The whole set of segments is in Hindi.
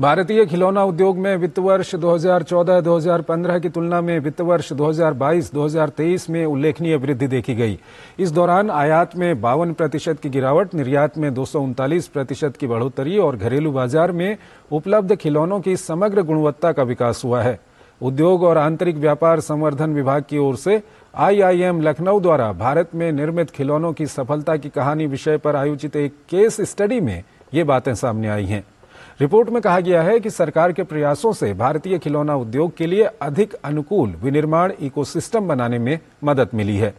भारतीय खिलौना उद्योग में वित्त वर्ष 2014-2015 की तुलना में वित्त वर्ष 2022-2023 में उल्लेखनीय वृद्धि देखी गई इस दौरान आयात में बावन प्रतिशत की गिरावट निर्यात में दो प्रतिशत की बढ़ोतरी और घरेलू बाजार में उपलब्ध खिलौनों की समग्र गुणवत्ता का विकास हुआ है उद्योग और आंतरिक व्यापार संवर्धन विभाग की ओर से आईआईएम लखनऊ द्वारा भारत में निर्मित खिलौनों की सफलता की कहानी विषय पर आयोजित एक केस स्टडी में ये बातें सामने आई हैं रिपोर्ट में कहा गया है कि सरकार के प्रयासों से भारतीय खिलौना उद्योग के लिए अधिक अनुकूल विनिर्माण इकोसिस्टम बनाने में मदद मिली है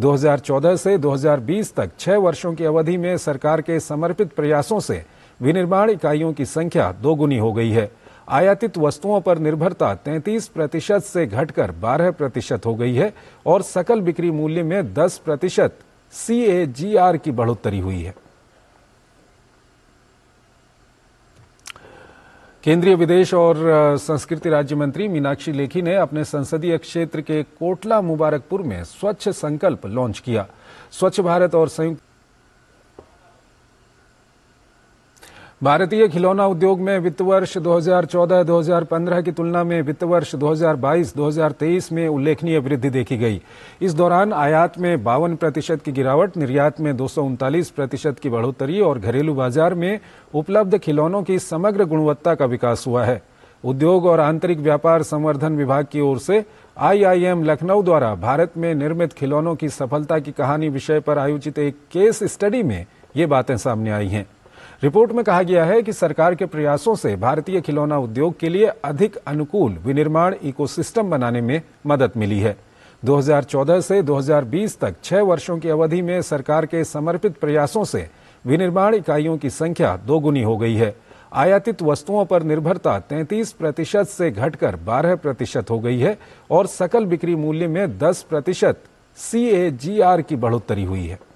2014 से 2020 तक छह वर्षों की अवधि में सरकार के समर्पित प्रयासों से विनिर्माण इकाइयों की संख्या दोगुनी हो गई है आयातित वस्तुओं पर निर्भरता 33 प्रतिशत से घटकर 12 प्रतिशत हो गई है और सकल बिक्री मूल्य में 10 प्रतिशत सी की बढ़ोतरी हुई है केंद्रीय विदेश और संस्कृति राज्य मंत्री मीनाक्षी लेखी ने अपने संसदीय क्षेत्र के कोटला मुबारकपुर में स्वच्छ संकल्प लॉन्च किया स्वच्छ भारत और संयुक्त भारतीय खिलौना उद्योग में वित्त वर्ष 2014-2015 की तुलना में वित्त वर्ष 2022-2023 में उल्लेखनीय वृद्धि देखी गई इस दौरान आयात में बावन प्रतिशत की गिरावट निर्यात में दो प्रतिशत की बढ़ोतरी और घरेलू बाजार में उपलब्ध खिलौनों की समग्र गुणवत्ता का विकास हुआ है उद्योग और आंतरिक व्यापार संवर्धन विभाग की ओर से आईआईएम लखनऊ द्वारा भारत में निर्मित खिलौनों की सफलता की कहानी विषय पर आयोजित एक केस स्टडी में ये बातें सामने आई हैं रिपोर्ट में कहा गया है कि सरकार के प्रयासों से भारतीय खिलौना उद्योग के लिए अधिक अनुकूल विनिर्माण इकोसिस्टम बनाने में मदद मिली है 2014 से 2020 तक छह वर्षों की अवधि में सरकार के समर्पित प्रयासों से विनिर्माण इकाइयों की संख्या दोगुनी हो गई है आयातित वस्तुओं पर निर्भरता 33 प्रतिशत से घटकर 12 प्रतिशत हो गई है और सकल बिक्री मूल्य में 10 प्रतिशत सी की बढ़ोतरी हुई है